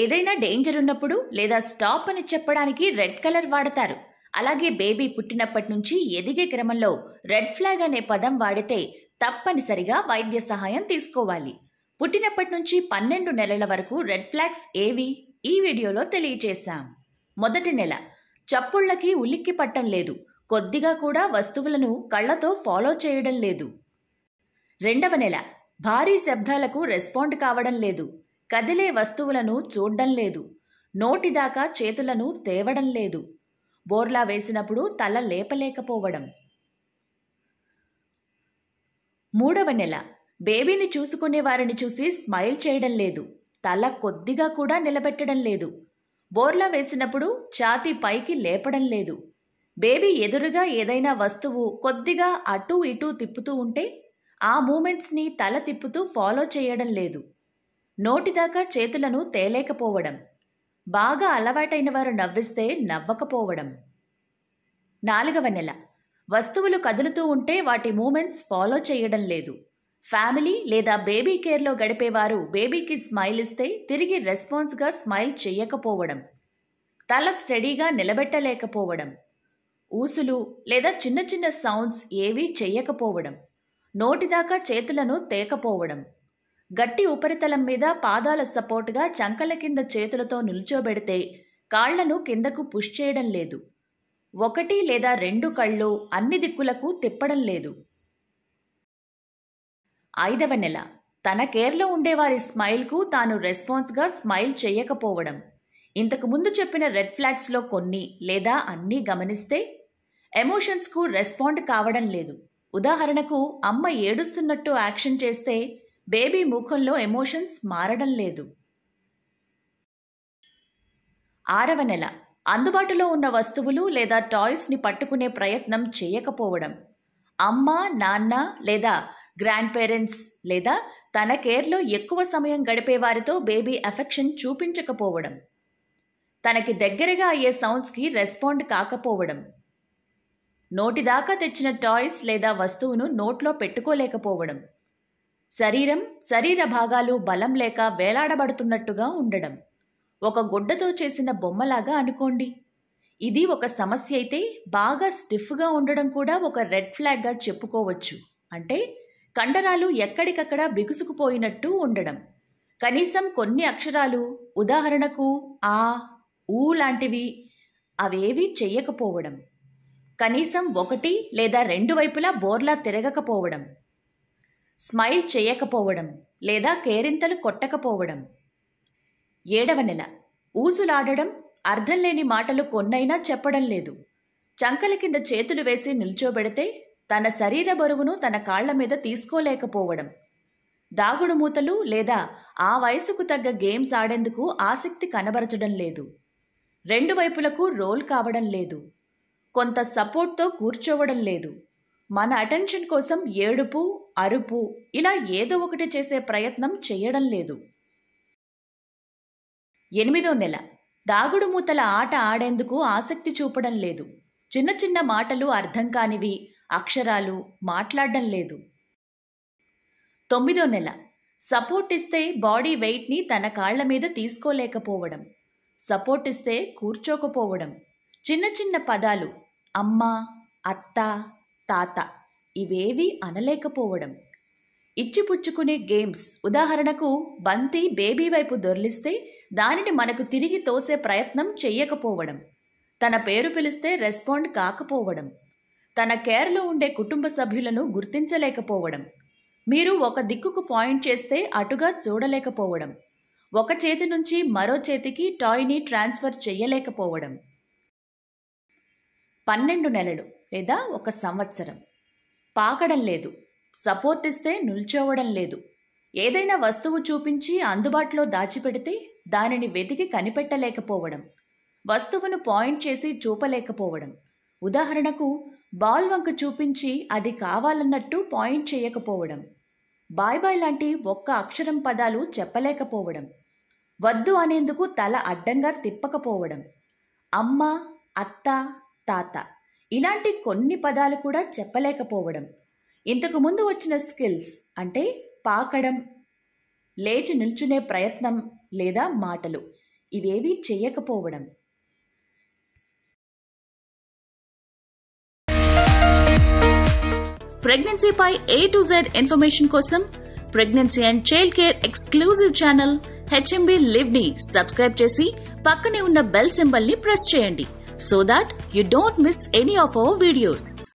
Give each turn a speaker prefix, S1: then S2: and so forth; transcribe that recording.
S1: ఏదైనా డేంజర్ ఉన్నప్పుడు లేదా స్టాప్ అని చెప్పడానికి రెడ్ కలర్ వాడతారు అలాగే బేబీ పుట్టినప్పటి నుంచి ఎదిగే క్రమంలో రెడ్ ఫ్లాగ్ అనే పదం వాడితే తప్పనిసరిగా వైద్య సహాయం తీసుకోవాలి పుట్టినప్పటి నుంచి పన్నెండు నెలల వరకు రెడ్ ఫ్లాగ్స్ ఏవి ఈ వీడియోలో తెలియచేశాం మొదటి నెల చప్పుళ్లకి ఉలిక్కి పట్టం లేదు కొద్దిగా కూడా వస్తువులను కళ్లతో ఫాలో చేయడం లేదు రెండవ నెల భారీ శబ్దాలకు రెస్పాండ్ కావడం లేదు కదిలే వస్తువులను చూడ్డం లేదు నోటిదాకా చేతులను తేవడం లేదు బోర్లా వేసినప్పుడు తల లేపలేకపోవడం మూడవ నెల బేబీని చూసుకునే వారిని చూసి స్మైల్ చేయడం లేదు తల కొద్దిగా కూడా నిలబెట్టడం లేదు బోర్లా వేసినప్పుడు ఛాతి పైకి లేపడం లేదు బేబీ ఎదురుగా ఏదైనా వస్తువు కొద్దిగా అటూ ఇటూ తిప్పుతూ ఉంటే ఆ మూమెంట్స్ని తల తిప్పుతూ ఫాలో చేయడం లేదు నోటిదాకా చేతులను తేలేకపోవడం బాగా అలవాటైన వారు నవ్విస్తే నవ్వకపోవడం నాలుగవ నెల వస్తువులు కదులుతూ ఉంటే వాటి మూమెంట్స్ ఫాలో చేయడం లేదు ఫ్యామిలీ లేదా బేబీ కేర్లో గడిపేవారు బేబీకి స్మైల్ ఇస్తే తిరిగి రెస్పాన్స్గా స్మైల్ చేయకపోవడం తల స్టడీగా నిలబెట్టలేకపోవడం ఊసులు లేదా చిన్న చిన్న సౌండ్స్ ఏవీ చేయకపోవడం నోటిదాకా చేతులను తేకపోవడం గట్టి ఉపరితలం మీద పాదాల సపోర్ట్గా చంకల కింద చేతులతో నిల్చోబెడితే కాళ్లను కిందకు పుష్ చేయడం లేదు ఒకటి లేదా రెండు కళ్ళు అన్ని దిక్కులకు తిప్పడం లేదు ఐదవ నెల తన కేర్లో ఉండేవారి స్మైల్కు తాను రెస్పాన్స్గా స్మైల్ చేయకపోవడం ఇంతకు ముందు చెప్పిన రెడ్ ఫ్లాగ్స్లో కొన్ని లేదా అన్నీ గమనిస్తే ఎమోషన్స్కు రెస్పాండ్ కావడం లేదు ఉదాహరణకు అమ్మ ఏడుస్తున్నట్టు యాక్షన్ చేస్తే బేబీ ముఖంలో ఎమోషన్స్ మారడం లేదు ఆరవ నెల అందుబాటులో ఉన్న వస్తువులు లేదా టాయ్స్ని పట్టుకునే ప్రయత్నం చేయకపోవడం అమ్మ నాన్న లేదా గ్రాండ్ పేరెంట్స్ లేదా తన కేర్లో ఎక్కువ సమయం గడిపే వారితో బేబీ అఫెక్షన్ చూపించకపోవడం తనకి దగ్గరగా అయ్యే సౌండ్స్కి రెస్పాండ్ కాకపోవడం నోటిదాకా తెచ్చిన టాయ్స్ లేదా వస్తువును నోట్లో పెట్టుకోలేకపోవడం శరీరం శరీర భాగాలు బలం లేక వేలాడబడుతున్నట్టుగా ఉండడం ఒక గుడ్డతో చేసిన బొమ్మలాగా అనుకోండి ఇది ఒక సమస్య అయితే బాగా స్టిఫ్గా ఉండడం కూడా ఒక రెడ్ ఫ్లాగ్గా చెప్పుకోవచ్చు అంటే కండరాలు ఎక్కడికక్కడ బిగుసుకుపోయినట్టు ఉండడం కనీసం కొన్ని అక్షరాలు ఉదాహరణకు ఆ ఊ లాంటివి అవేవి చెయ్యకపోవడం కనీసం ఒకటి లేదా రెండు వైపులా బోర్లా తిరగకపోవడం స్మైల్ చేయకపోవడం లేదా కేరింతలు కొట్టకపోవడం ఏడవ నెల ఊసులాడడం అర్థం లేని మాటలు కొన్నైనా చెప్పడం లేదు చంకల కింద చేతులు వేసి నిల్చోబెడితే తన శరీర బరువును తన కాళ్ల మీద తీసుకోలేకపోవడం దాగుడు మూతలు లేదా ఆ వయసుకు తగ్గ గేమ్స్ ఆడేందుకు ఆసక్తి కనబరచడం లేదు రెండు వైపులకు రోల్ కావడం లేదు కొంత సపోర్ట్తో కూర్చోవడం లేదు మన అటెన్షన్ కోసం ఏడుపు అరుపు ఇలా ఏదో ఒకటి చేసే ప్రయత్నం చేయడం లేదు ఎనిమిదో నెల దాగుడు మూతల ఆట ఆడేందుకు ఆసక్తి చూపడం లేదు చిన్న చిన్న మాటలు అర్థం కానివి అక్షరాలు మాట్లాడడం లేదు తొమ్మిదో నెల సపోర్ట్ ఇస్తే బాడీ వెయిట్ని తన కాళ్ల మీద తీసుకోలేకపోవడం సపోర్ట్ ఇస్తే కూర్చోకపోవడం చిన్న చిన్న పదాలు అమ్మ అత్త తాత ఇవేవీ అనలేకపోవడం ఇచ్చిపుచ్చుకునే గేమ్స్ ఉదాహరణకు బంతి బేబీ వైపు దొర్లిస్తే దానిని మనకు తిరిగి తోసే ప్రయత్నం చెయ్యకపోవడం తన పేరు పిలిస్తే రెస్పాండ్ కాకపోవడం తన కేర్లో ఉండే కుటుంబ సభ్యులను గుర్తించలేకపోవడం మీరు ఒక దిక్కుకు పాయింట్ చేస్తే అటుగా చూడలేకపోవడం ఒక చేతి నుంచి మరో చేతికి టాయ్ని ట్రాన్స్ఫర్ చేయలేకపోవడం పన్నెండు నెలలు లేదా ఒక సంవత్సరం పాకడం లేదు సపోర్ట్ ఇస్తే నిల్చోవడం లేదు ఏదైనా వస్తువు చూపించి అందుబాటులో దాచిపెడితే దానిని వెతికి కనిపెట్టలేకపోవడం వస్తువును పాయింట్ చేసి చూపలేకపోవడం ఉదాహరణకు బాల్ వంక చూపించి అది కావాలన్నట్టు పాయింట్ చేయకపోవడం బాయ్ బాయ్ లాంటి ఒక్క అక్షరం పదాలు చెప్పలేకపోవడం వద్దు అనేందుకు తల అడ్డంగా తిప్పకపోవడం అమ్మ అత్త తాత ఇలాంటి కొన్ని పదాలు కూడా చెప్పలేకపోవడం ఇంతకు ముందు వచ్చిన స్కిల్స్ అంటే పాకడం లేచి నిల్చునే ప్రయత్నం లేదా మాటలు ఇవేవీ చేయకపోవడం ప్రెగ్నెన్సీపై ఏ టు జెడ్ ఇన్ఫర్మేషన్ కోసం pregnancy and child care exclusive channel HMB live ని సబ్స్క్రైబ్ చేసి పక్కనే ఉన్న బెల్ సింబల్ ని ప్రెస్ చేయండి so that you don't miss any of our videos.